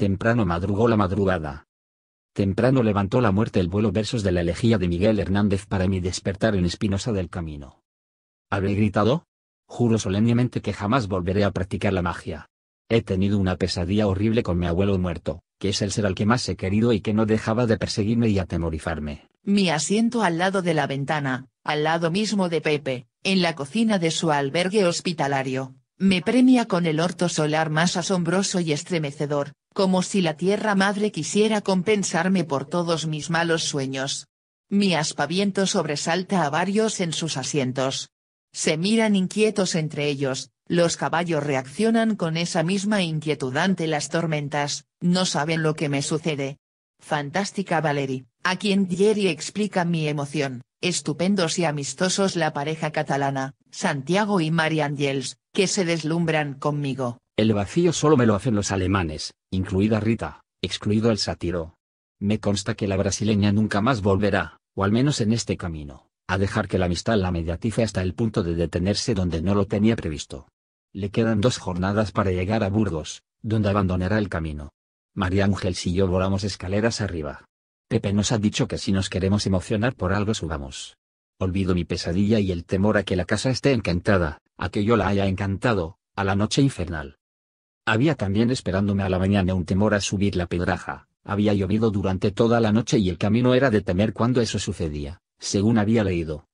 Temprano madrugó la madrugada. Temprano levantó la muerte el vuelo versos de la elegía de Miguel Hernández para mi despertar en Espinosa del Camino. ¿Habré gritado? Juro solemnemente que jamás volveré a practicar la magia. He tenido una pesadilla horrible con mi abuelo muerto, que es el ser al que más he querido y que no dejaba de perseguirme y atemorizarme. Mi asiento al lado de la ventana, al lado mismo de Pepe, en la cocina de su albergue hospitalario, me premia con el orto solar más asombroso y estremecedor, como si la tierra madre quisiera compensarme por todos mis malos sueños. Mi aspaviento sobresalta a varios en sus asientos. Se miran inquietos entre ellos, los caballos reaccionan con esa misma inquietud ante las tormentas, no saben lo que me sucede. Fantástica Valerie, a quien Jerry explica mi emoción, estupendos y amistosos la pareja catalana, Santiago y Marian Angels, que se deslumbran conmigo. El vacío solo me lo hacen los alemanes, incluida Rita, excluido el sátiro. Me consta que la brasileña nunca más volverá, o al menos en este camino, a dejar que la amistad la mediatice hasta el punto de detenerse donde no lo tenía previsto. Le quedan dos jornadas para llegar a Burgos, donde abandonará el camino. María Ángel y yo volamos escaleras arriba. Pepe nos ha dicho que si nos queremos emocionar por algo subamos. Olvido mi pesadilla y el temor a que la casa esté encantada, a que yo la haya encantado, a la noche infernal. Había también esperándome a la mañana un temor a subir la pedraja, había llovido durante toda la noche y el camino era de temer cuando eso sucedía, según había leído,